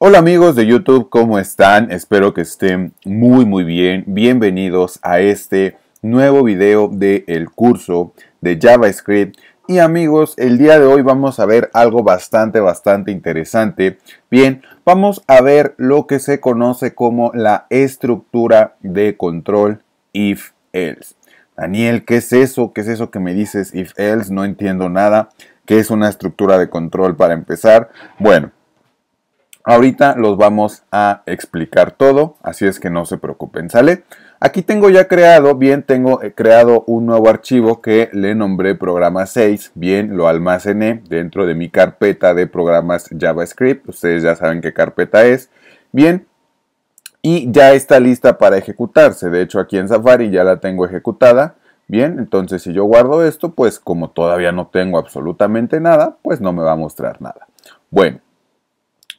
Hola amigos de YouTube, ¿cómo están? Espero que estén muy muy bien. Bienvenidos a este nuevo video del el curso de JavaScript. Y amigos, el día de hoy vamos a ver algo bastante bastante interesante. Bien, vamos a ver lo que se conoce como la estructura de control if else. Daniel, ¿qué es eso? ¿Qué es eso que me dices if else? No entiendo nada. ¿Qué es una estructura de control para empezar? Bueno, Ahorita los vamos a explicar todo, así es que no se preocupen, ¿sale? Aquí tengo ya creado, bien, tengo eh, creado un nuevo archivo que le nombré programa 6, bien, lo almacené dentro de mi carpeta de programas JavaScript, ustedes ya saben qué carpeta es, bien, y ya está lista para ejecutarse, de hecho aquí en Safari ya la tengo ejecutada, bien, entonces si yo guardo esto, pues como todavía no tengo absolutamente nada, pues no me va a mostrar nada. Bueno.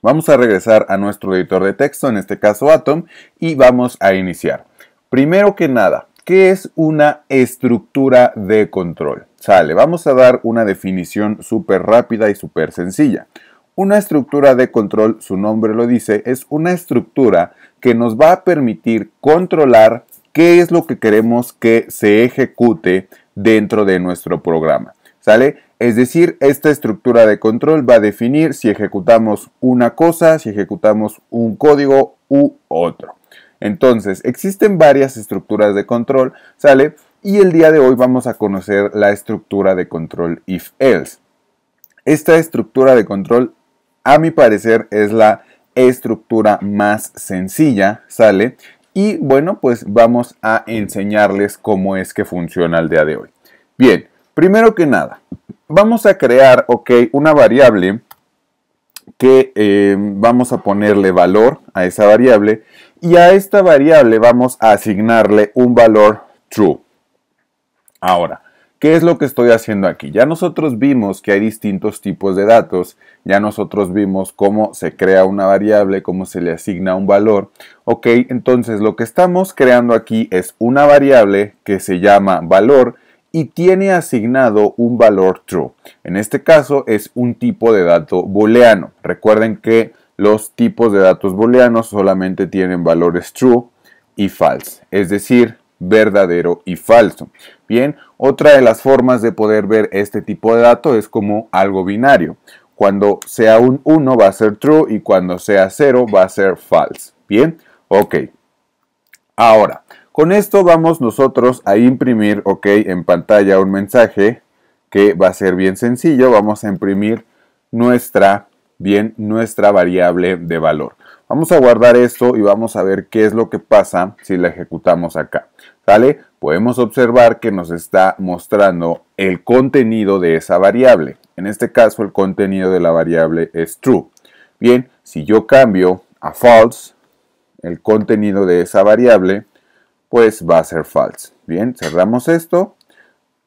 Vamos a regresar a nuestro editor de texto, en este caso Atom, y vamos a iniciar. Primero que nada, ¿qué es una estructura de control? Sale, vamos a dar una definición súper rápida y súper sencilla. Una estructura de control, su nombre lo dice, es una estructura que nos va a permitir controlar qué es lo que queremos que se ejecute dentro de nuestro programa. ¿Sale? Es decir, esta estructura de control va a definir si ejecutamos una cosa, si ejecutamos un código u otro. Entonces, existen varias estructuras de control, ¿sale? Y el día de hoy vamos a conocer la estructura de control if-else. Esta estructura de control, a mi parecer, es la estructura más sencilla, ¿sale? Y bueno, pues vamos a enseñarles cómo es que funciona el día de hoy. Bien, primero que nada, vamos a crear, ok, una variable que eh, vamos a ponerle valor a esa variable y a esta variable vamos a asignarle un valor true. Ahora, ¿qué es lo que estoy haciendo aquí? Ya nosotros vimos que hay distintos tipos de datos, ya nosotros vimos cómo se crea una variable, cómo se le asigna un valor. Ok, entonces lo que estamos creando aquí es una variable que se llama valor y tiene asignado un valor true. En este caso es un tipo de dato booleano. Recuerden que los tipos de datos booleanos solamente tienen valores true y false, es decir, verdadero y falso. Bien, otra de las formas de poder ver este tipo de dato es como algo binario. Cuando sea un 1 va a ser true y cuando sea 0 va a ser false. Bien, ok. Ahora, con esto vamos nosotros a imprimir, ok, en pantalla un mensaje que va a ser bien sencillo. Vamos a imprimir nuestra, bien, nuestra variable de valor. Vamos a guardar esto y vamos a ver qué es lo que pasa si la ejecutamos acá. ¿Sale? Podemos observar que nos está mostrando el contenido de esa variable. En este caso el contenido de la variable es true. Bien, si yo cambio a false el contenido de esa variable, pues va a ser false. Bien, cerramos esto,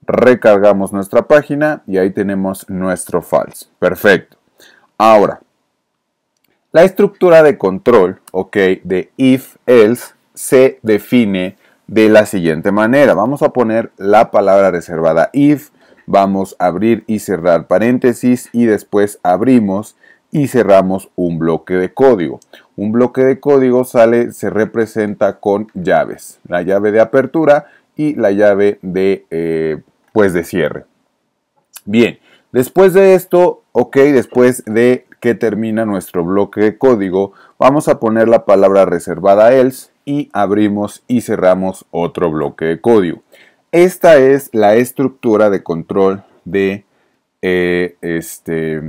recargamos nuestra página y ahí tenemos nuestro false. Perfecto. Ahora, la estructura de control, ok, de if else se define de la siguiente manera. Vamos a poner la palabra reservada if, vamos a abrir y cerrar paréntesis y después abrimos y cerramos un bloque de código. Un bloque de código sale, se representa con llaves, la llave de apertura y la llave de, eh, pues de cierre. Bien, después de esto, ok, después de que termina nuestro bloque de código, vamos a poner la palabra reservada else y abrimos y cerramos otro bloque de código. Esta es la estructura de control de eh, este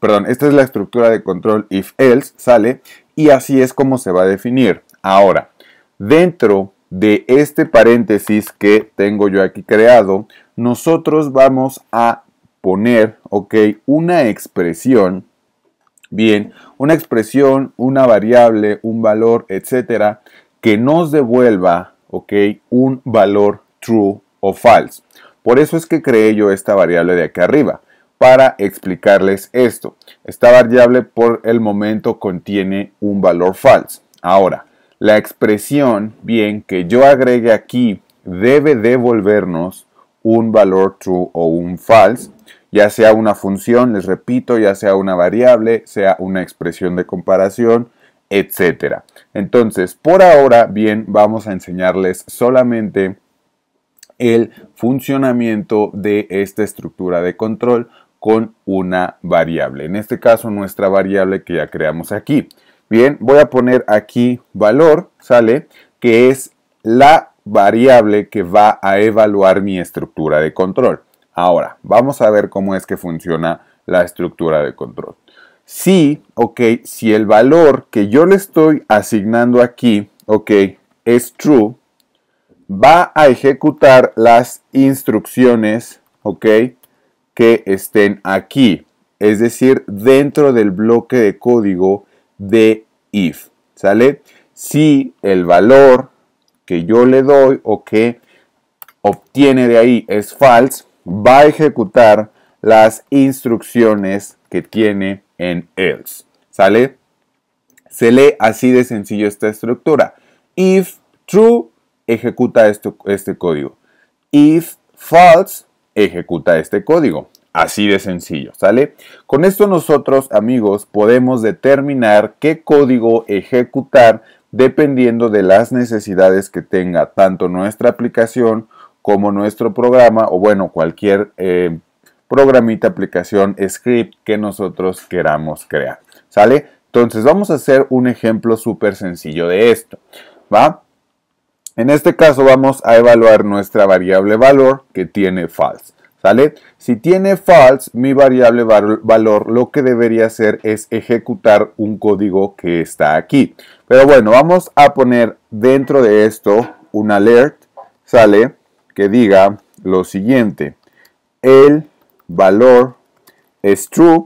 perdón, esta es la estructura de control if else, sale, y así es como se va a definir. Ahora, dentro de este paréntesis que tengo yo aquí creado, nosotros vamos a poner, ok, una expresión, bien, una expresión, una variable, un valor, etcétera, que nos devuelva, ok, un valor true o false. Por eso es que creé yo esta variable de aquí arriba para explicarles esto. Esta variable por el momento contiene un valor FALSE. Ahora, la expresión bien que yo agregue aquí debe devolvernos un valor true o un false, ya sea una función, les repito, ya sea una variable, sea una expresión de comparación, etcétera. Entonces, por ahora, bien, vamos a enseñarles solamente el funcionamiento de esta estructura de control con una variable. En este caso, nuestra variable que ya creamos aquí. Bien, voy a poner aquí valor, ¿sale? Que es la variable que va a evaluar mi estructura de control. Ahora, vamos a ver cómo es que funciona la estructura de control. Si, ok, si el valor que yo le estoy asignando aquí, ok, es true, va a ejecutar las instrucciones, ok, que estén aquí, es decir, dentro del bloque de código de if. ¿Sale? Si el valor que yo le doy o que obtiene de ahí es false, va a ejecutar las instrucciones que tiene en else. ¿Sale? Se lee así de sencillo esta estructura. If true, ejecuta este código. If false, ejecuta este código. Así de sencillo, ¿sale? Con esto nosotros, amigos, podemos determinar qué código ejecutar dependiendo de las necesidades que tenga tanto nuestra aplicación como nuestro programa o bueno, cualquier eh, programita, aplicación, script que nosotros queramos crear, ¿sale? Entonces vamos a hacer un ejemplo súper sencillo de esto, ¿va? En este caso vamos a evaluar nuestra variable valor que tiene false. ¿Sale? Si tiene false, mi variable valor lo que debería hacer es ejecutar un código que está aquí. Pero bueno, vamos a poner dentro de esto un alert, ¿sale? Que diga lo siguiente. El valor es true.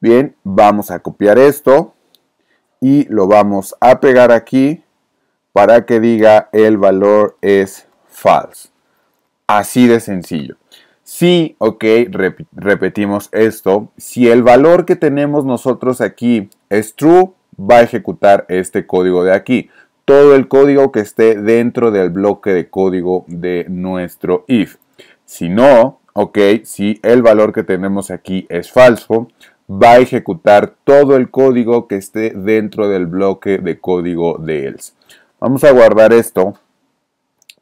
Bien, vamos a copiar esto y lo vamos a pegar aquí para que diga el valor es false. Así de sencillo. Si, ok, repetimos esto, si el valor que tenemos nosotros aquí es true, va a ejecutar este código de aquí. Todo el código que esté dentro del bloque de código de nuestro if. Si no, ok, si el valor que tenemos aquí es falso, va a ejecutar todo el código que esté dentro del bloque de código de else. Vamos a guardar esto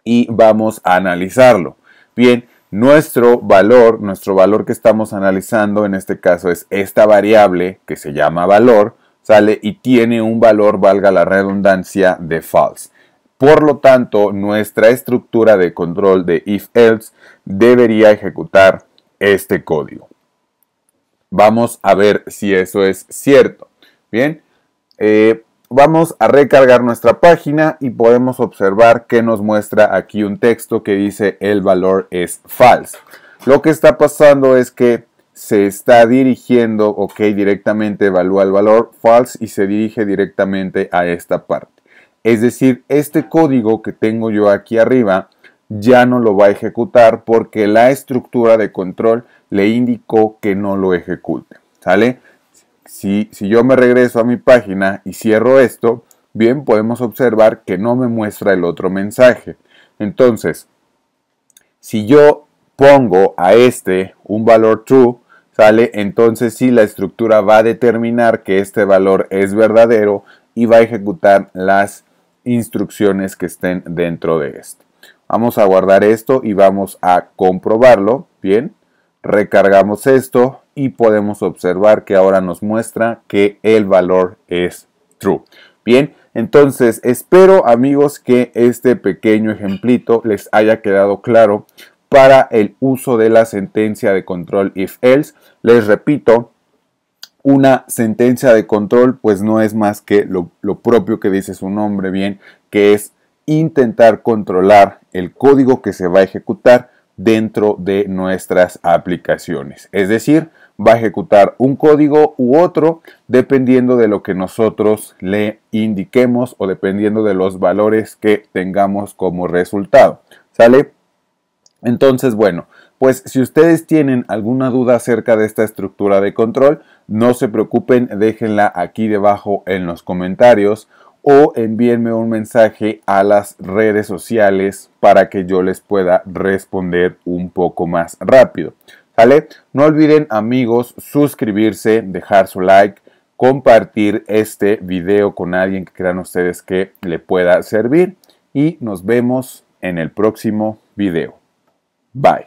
y vamos a analizarlo. Bien, nuestro valor, nuestro valor que estamos analizando en este caso es esta variable que se llama valor, sale y tiene un valor, valga la redundancia, de false. Por lo tanto, nuestra estructura de control de if else debería ejecutar este código. Vamos a ver si eso es cierto. Bien, eh, vamos a recargar nuestra página y podemos observar que nos muestra aquí un texto que dice el valor es false. Lo que está pasando es que se está dirigiendo, ok, directamente evalúa el valor false y se dirige directamente a esta parte. Es decir, este código que tengo yo aquí arriba ya no lo va a ejecutar porque la estructura de control le indicó que no lo ejecute. ¿Sale? Si, yo me regreso a mi página y cierro esto, bien podemos observar que no me muestra el otro mensaje. Entonces, si yo pongo a este un valor true, ¿sale? Entonces sí, la estructura va a determinar que este valor es verdadero y va a ejecutar las instrucciones que estén dentro de esto. Vamos a guardar esto y vamos a comprobarlo. Bien, recargamos esto, y podemos observar que ahora nos muestra que el valor es true. Bien, entonces espero amigos que este pequeño ejemplito les haya quedado claro para el uso de la sentencia de control if else. Les repito, una sentencia de control pues no es más que lo, propio que dice su nombre bien, que es intentar controlar el código que se va a ejecutar dentro de nuestras aplicaciones. Es decir, va a ejecutar un código u otro dependiendo de lo que nosotros le indiquemos o dependiendo de los valores que tengamos como resultado. ¿Sale? Entonces, bueno, pues si ustedes tienen alguna duda acerca de esta estructura de control, no se preocupen, déjenla aquí debajo en los comentarios o envíenme un mensaje a las redes sociales para que yo les pueda responder un poco más rápido. No olviden amigos suscribirse, dejar su like, compartir este video con alguien que crean ustedes que le pueda servir y nos vemos en el próximo video. Bye.